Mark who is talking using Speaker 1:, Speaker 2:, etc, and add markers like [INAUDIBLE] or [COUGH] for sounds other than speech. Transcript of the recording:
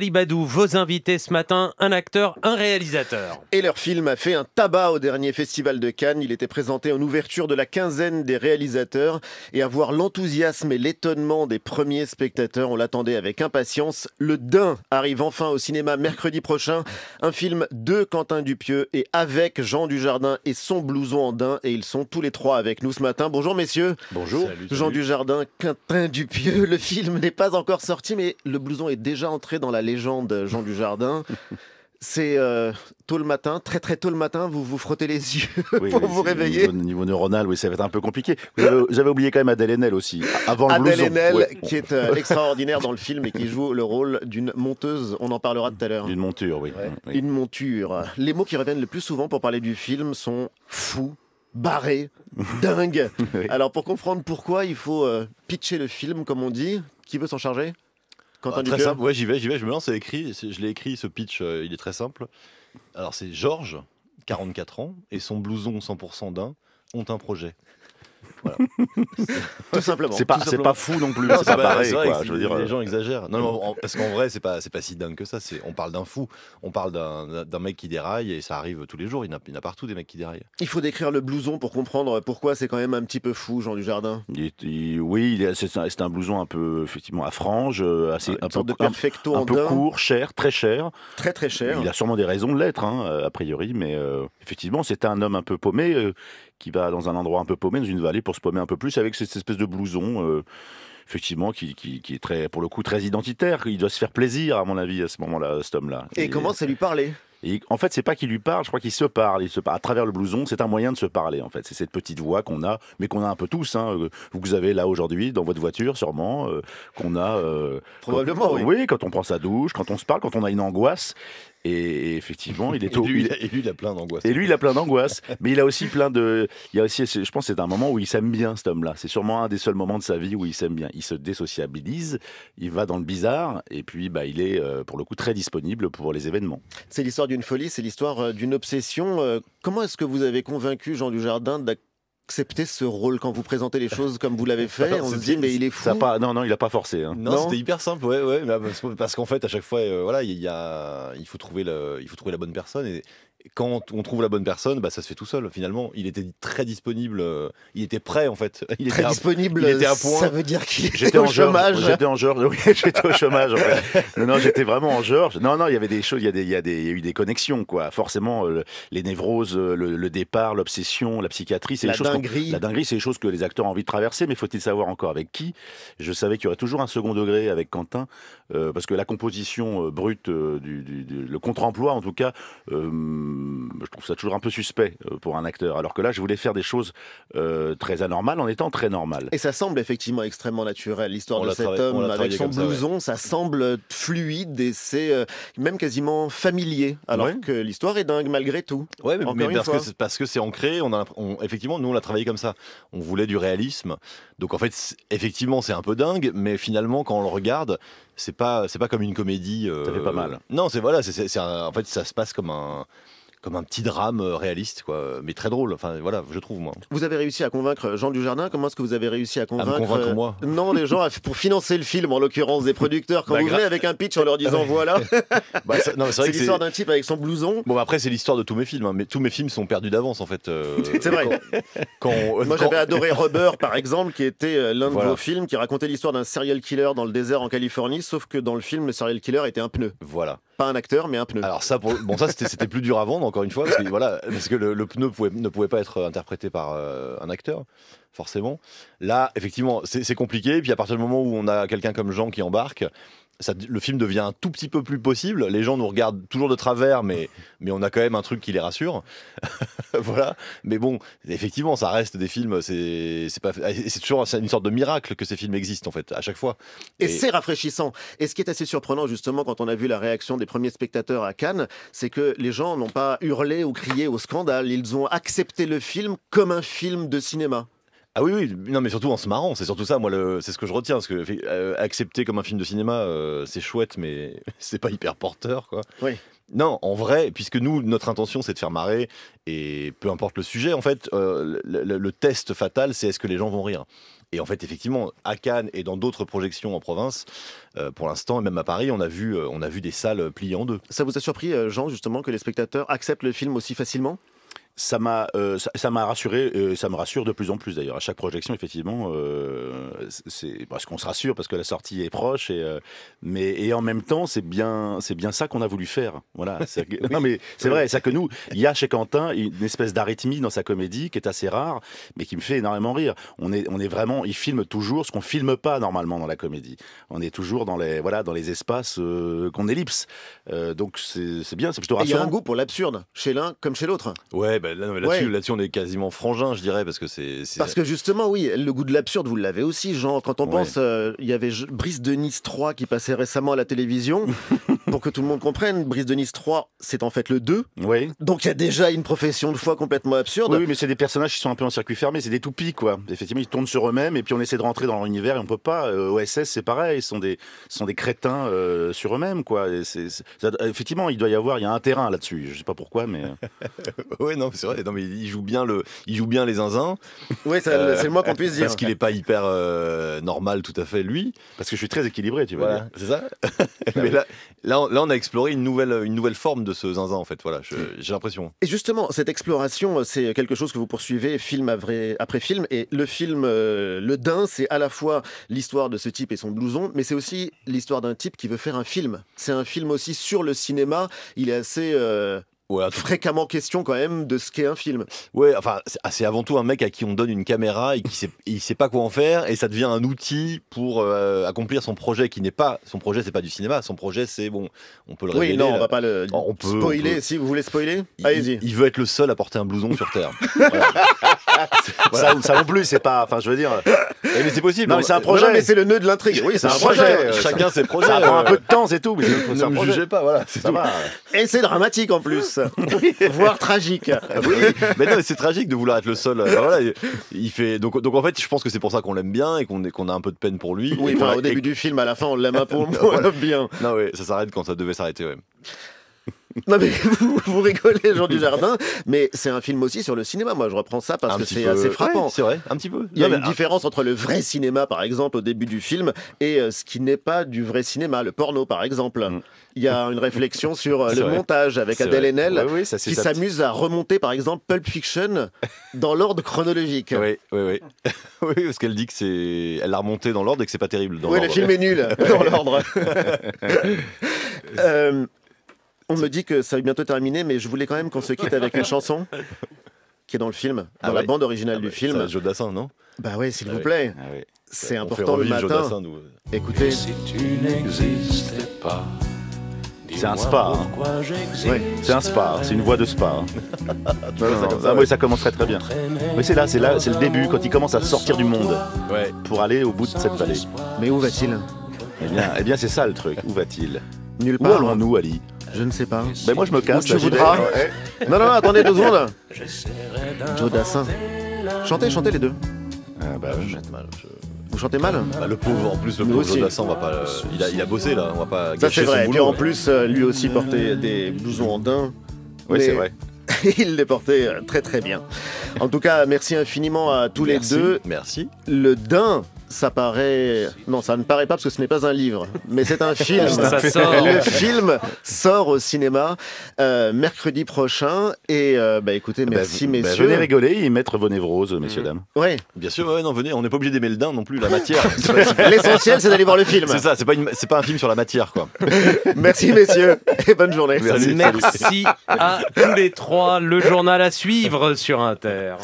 Speaker 1: Alibadou, vos invités ce matin, un acteur, un réalisateur. Et leur film a fait un tabac au dernier festival de Cannes. Il était présenté en ouverture de la quinzaine des réalisateurs. Et à voir l'enthousiasme et l'étonnement des premiers spectateurs, on l'attendait avec impatience. Le Dain arrive enfin au cinéma mercredi prochain. Un film de Quentin Dupieux et avec Jean Dujardin et son blouson en Dain. Et ils sont tous les trois avec nous ce matin. Bonjour messieurs. Bonjour. Jean Dujardin, Quentin Dupieux. Le film n'est pas encore sorti, mais le blouson est déjà entré dans la légende Jean Dujardin. c'est euh, tôt le matin, très très tôt le matin, vous vous frottez les yeux [LAUGHS] pour vous réveiller. Au
Speaker 2: niveau, neuronal, oui, ça va être un peu compliqué. J'avais oublié quand même Adèle Haenel aussi, avant le Adèle Haenel, qui est euh,
Speaker 1: extraordinaire dans le film et qui joue le rôle d'une monteuse, on en parlera tout à l'heure. Une monture, oui. Une monture. Les mots qui reviennent le plus souvent pour parler du film sont fou, barré, dingue. [LAUGHS] Alors pour comprendre pourquoi, il faut euh, pitcher le film, comme on dit. Qui veut s'en charger Quentin bah, très simple, ouais,
Speaker 3: j'y vais, j'y vais, je me lance, c'est écrit, je l'ai écrit, ce pitch, euh, il est très simple. Alors c'est Georges, 44 ans, et son blouson 100% d'un ont un projet. Voilà. [LAUGHS]
Speaker 1: tout simplement. C'est pas, pas fou non plus. C'est pareil. je veux dire... Les euh. gens exagèrent. Non, parce qu'en vrai,
Speaker 3: c'est pas, pas si dingue que ça. On parle d'un fou. On parle d'un mec qui déraille et ça arrive tous les jours. Il y, en a partout des mecs qui déraillent.
Speaker 1: Il faut décrire le blouson pour comprendre pourquoi c'est quand même un petit peu fou, Jean Dujardin. jardin
Speaker 2: oui, c'est un, blouson un peu, effectivement, à franges, euh, assez, un, peu, un, peu court, cher, très cher.
Speaker 1: Très, très cher.
Speaker 2: Il a sûrement des raisons de l'être, hein, euh, a priori, mais effectivement, c'était un homme un peu paumé qui va dans un endroit un peu paumé, dans une vallée, pour se paumer un peu plus, avec cette espèce de blouson, euh, effectivement, qui, est très, pour le coup très identitaire. Il doit se faire plaisir, à mon avis, à ce moment-là, cet homme-là. Et, comment commence lui parler en fait, c'est pas qu'il lui parle, je crois qu'il se parle. Il se à travers le blouson. C'est un moyen de se parler, en fait. C'est cette petite voix qu'on a, mais qu'on a un peu tous. Hein, euh, vous avez là aujourd'hui dans votre voiture, sûrement, euh, qu'on a probablement. oui. oui. quand on prend sa douche, quand on se parle, quand on a une angoisse. Et effectivement, il est [LAUGHS] au... et, lui, il
Speaker 3: a plein d'angoisse. Et lui, il
Speaker 2: a plein d'angoisse. mais il a aussi plein de. Il y a aussi, je pense, que c'est un moment où il s'aime bien, cet homme-là. C'est sûrement un des seuls moments de sa vie où il s'aime bien. Il se désociabilise, il va dans le bizarre, et puis bah, il est, euh, pour le coup, très disponible pour les événements.
Speaker 1: C'est l'histoire d'une folie, c'est l'histoire euh, d'une obsession. Euh, comment est-ce que vous avez convaincu Jean Dujardin de accepter ce rôle quand vous présentez les choses comme vous l'avez [LAUGHS] fait On se dit, mais
Speaker 2: il est fou. Pas, non, non, il n'a pas forcé. Hein. Non, c'était
Speaker 3: hyper simple, ouais, ouais, parce, qu'en fait, à chaque fois, euh, voilà, il, y a, il, faut trouver le, il faut trouver la bonne personne. Et, quand on trouve la bonne personne, bah, ça se fait tout seul. Finalement, il était très disponible. Euh, il était prêt, en fait. [LAUGHS] Il était disponible. Ça veut dire qu'il était au en hein. chômage. J'étais en Georges. [LAUGHS] j'étais au chômage. Non, j'étais
Speaker 2: vraiment en George. Non, non, il y avait des choses. Il y a, des, il y a, des, il y a eu des connexions, quoi. Forcément, euh, les névroses, euh, le, départ, l'obsession, la psychiatrie, c'est la choses. Dinguerie. La dinguerie, c'est des choses que les acteurs ont envie de traverser. Mais faut-il savoir encore avec qui Je savais qu'il y aurait toujours un second degré avec Quentin, parce que la composition brute, du, le contre-emploi, en tout cas je trouve ça toujours un peu suspect euh, pour un acteur. Alors que là, je voulais faire des choses euh, très anormales en étant très normal. Et ça
Speaker 1: semble effectivement extrêmement naturel. L'histoire de cet homme avec son blouson, ça, semble fluide et c'est euh, même quasiment familier. Alors que l'histoire est dingue malgré tout. Ouais, mais, parce, que
Speaker 3: parce, que c'est ancré. On a, effectivement, nous on l'a travaillé comme ça. On voulait du réalisme. Donc en fait, effectivement, c'est un peu dingue, mais finalement, quand on le regarde, c'est pas, c'est pas comme une comédie. ça fait pas mal. Non, c'est voilà, en fait, ça se passe comme un comme un petit drame euh, réaliste, quoi, mais très drôle. Enfin, voilà, je trouve moi.
Speaker 1: Vous avez réussi à convaincre euh, Jean Dujardin. Comment est-ce que vous avez réussi à convaincre, euh, moi Non, les gens pour financer le film, en l'occurrence des producteurs. Quand vous venez avec un pitch en leur disant ah voilà, [LAUGHS] bah, c'est l'histoire d'un type avec son blouson.
Speaker 3: Bon, bah, après c'est l'histoire de tous mes films, hein, mais tous mes films sont perdus d'avance en fait. [LAUGHS] c'est vrai. Quand, moi, j'avais adoré [LAUGHS] Rubber,
Speaker 1: par exemple, qui était l'un de vos films, qui racontait l'histoire d'un serial killer dans le désert en Californie, sauf que dans le film, le serial killer était un pneu. Voilà un
Speaker 3: acteur, mais un pneu. Alors ça, pour... bon, ça c'était plus dur à vendre, encore une fois, parce que, voilà, parce que le, pneu ne pouvait pas être interprété par euh, un acteur, forcément. Là, effectivement, c'est compliqué. Et puis à partir du moment où on a quelqu'un comme Jean qui embarque, le film devient un tout petit peu plus possible. Les gens nous regardent toujours de travers, mais, [LAUGHS] mais on a quand même un truc qui les rassure. [LAUGHS] voilà. Mais bon, effectivement, ça reste des films. C'est toujours une sorte
Speaker 1: de miracle que ces films existent, en fait, à chaque fois. et c'est rafraîchissant. Et ce qui est assez surprenant, justement, quand on a vu la réaction des premiers spectateurs à Cannes, c'est que les gens n'ont pas hurlé ou crié au scandale. Ils ont accepté le film comme un film de cinéma. Ah oui, oui, non, mais surtout en se marrant,
Speaker 3: c'est surtout ça, moi, c'est ce que je retiens, parce que euh, accepter comme un film de cinéma, euh, c'est chouette, mais [LAUGHS] c'est pas hyper porteur, quoi. Oui. Non, en vrai, puisque nous, notre intention, c'est de faire marrer, et peu importe le sujet, en fait, euh, le, test fatal, c'est est-ce que les gens vont rire et en fait, effectivement, à Cannes et dans d'autres projections en province, pour l'instant, et même à Paris, on a, vu, on a vu des salles pliées en deux. Ça vous a surpris, Jean, justement, que les spectateurs acceptent le film aussi facilement
Speaker 2: ça m'a euh, ça, m'a rassuré euh, ça me rassure de plus en plus d'ailleurs à chaque projection effectivement euh, c'est parce bah, qu'on se rassure parce que la sortie est proche et mais et en même temps c'est bien c'est bien ça qu'on a voulu faire voilà [LAUGHS] non mais c'est vrai c'est ça que nous il y a chez Quentin une espèce d'arythmie dans sa comédie qui est assez rare mais qui me fait énormément rire on est on est vraiment il filme toujours ce qu'on filme pas normalement dans la comédie on est toujours dans les voilà dans les espaces qu'on
Speaker 3: ellipse donc c'est bien c'est plutôt rassurant il y a un goût
Speaker 1: pour l'absurde chez l'un comme chez l'autre ouais bah,
Speaker 3: là, dessus on est quasiment frangin, je dirais, parce que c'est. Parce
Speaker 1: que justement, oui, le goût de l'absurde, vous l'avez aussi, genre quand on pense, euh, il y avait Brice de Nice 3 qui passait récemment à la télévision, [LAUGHS] [LAUGHS] pour que tout le monde comprenne, Brise de Nice 3, c'est en fait le 2. Oui. Donc il y a déjà une profession de foi complètement absurde.
Speaker 2: Oui, mais c'est des personnages qui sont un peu en circuit fermé, c'est des toupies, quoi. Effectivement, ils tournent sur eux-mêmes et puis on essaie de rentrer dans leur univers et on peut pas. Euh, OSS, c'est pareil, ils sont des, sont des crétins euh, sur eux-mêmes, quoi. effectivement, il doit y avoir, il y a un terrain là-dessus. Je sais pas pourquoi, mais. Euh. [LAUGHS] oui, non, c'est
Speaker 3: vrai. Non, mais il joue bien le, il joue bien les zinzins. Oui, c'est le moins qu'on puisse dire. Parce qu'il est pas hyper normal, tout à fait, lui. Parce que je suis très équilibré, tu vois. c'est ça. [LAUGHS] mais là là, on a exploré une nouvelle, une nouvelle forme de ce zinzin, en fait. Voilà, j'ai l'impression.
Speaker 1: Et justement, cette exploration, c'est quelque chose que vous poursuivez film après, film. Et le film euh, Le Dain, c'est à la fois l'histoire de ce type et son blouson, mais c'est aussi l'histoire d'un type qui veut faire un film. C'est un film aussi sur le cinéma. Il est assez. Euh, Ouais, fréquemment question quand même de ce qu'est un film. Ouais, enfin, ah, c'est avant tout un mec à qui on donne une caméra et qui sait, sait pas quoi en faire et
Speaker 3: ça devient un outil pour euh, accomplir son projet qui n'est pas son projet, c'est pas du cinéma. Son projet, c'est bon, on peut le révéler. Oui, non, on va pas le oh, spoiler. Si
Speaker 1: vous voulez spoiler, allez-y.
Speaker 3: Il veut être le seul à porter un blouson sur Terre. [LAUGHS] Voilà. ça, non plus, c'est pas. Enfin, je veux dire. Mais c'est
Speaker 2: possible. Non, c'est un projet. mais c'est le nœud de l'intrigue. Oui, c'est un, [LAUGHS] projet. Chacun ses projets. Ça prend un euh. peu de temps, c'est tout. Mais [LAUGHS] ne
Speaker 1: me jugez pas, voilà. Ça Et c'est dramatique en plus. [LAUGHS] voire tragique. Ah mais non, c'est
Speaker 3: tragique de vouloir être le seul. Euh, il fait donc, donc en fait, je pense que c'est pour ça qu'on l'aime bien et qu'on qu'on a un peu de peine pour lui. Oui, au début du
Speaker 1: film, à la fin, on l'aime un peu [LAUGHS] moins
Speaker 3: bien. Non, oui, ça s'arrête quand
Speaker 1: ça devait s'arrêter. Ouais. Non mais [LAUGHS] vous, vous rigolez, Jean Dujardin, mais c'est un film aussi sur le cinéma. Moi, je reprends ça parce que c'est assez frappant. c'est
Speaker 3: vrai, un petit peu. Il y a une ah.
Speaker 1: différence entre le vrai cinéma, par exemple, au début du film, et euh, ce qui n'est pas du vrai cinéma, le porno, par exemple. Mm. Il y a une réflexion sur euh, [LAUGHS] le montage avec Adèle Haenel, qui s'amuse à remonter, par exemple, Pulp Fiction dans l'ordre chronologique. Oui, oui, oui. [LAUGHS] oui, parce qu'elle dit que c'est,
Speaker 3: elle l'a remonté dans l'ordre et que c'est pas terrible. Dans oui, le film est
Speaker 1: nul dans l'ordre. euh, on me dit que ça va bientôt terminer, mais je voulais quand même qu'on se quitte avec une chanson [LAUGHS] qui est dans le film, ah dans la bande originale ah du film. Bah ah c'est Jodassin, non Bah oui, s'il vous plaît. C'est important le matin. Écoutez. C'est
Speaker 2: un spa. Hein. Oui. C'est un spa, c'est une voix de spa. ah, oui, ça commencerait très bien. Mais c'est là, c'est là, c'est le début quand il commence à sortir du monde pour aller au bout de cette vallée. Mais où va-t-il Eh bien, eh bien c'est ça le truc. Où va-t-il Nulle part. Où allons-nous, Ali je ne sais pas. Mais moi, je me casse. tu voudras. non, non, attendez deux secondes.
Speaker 1: Jodassin. Chantez, chantez les deux. Ah bah, ah, mal. Vous chantez mal bah, Le pauvre, en plus, le pauvre Jodassin, va pas,
Speaker 3: il, a, il, a, bossé là, on va pas Ça, c'est vrai. Et puis en plus,
Speaker 1: euh, lui aussi portait des blousons en daim. Oui, c'est vrai. [LAUGHS] il les portait euh, très très bien. En tout cas, merci infiniment à tous les deux. Merci. Le daim ça paraît. Non, ça ne paraît pas parce que ce n'est pas un livre, mais c'est un [LAUGHS] film. Le film sort au cinéma euh, mercredi prochain. Et euh, bah, écoutez, bah, merci bah, messieurs. Bah, venez rigoler
Speaker 2: et mettre vos névroses, euh, messieurs, mm. dames.
Speaker 1: Oui. Bien sûr, ouais, non, venez, on n'est pas obligé d'aimer le dain non plus,
Speaker 3: la matière. [LAUGHS] L'essentiel, c'est d'aller voir le film. C'est ça, c'est pas, une... pas un film sur la matière, quoi.
Speaker 1: [LAUGHS] merci messieurs et bonne journée. merci à tous les trois. Le journal à suivre sur Inter.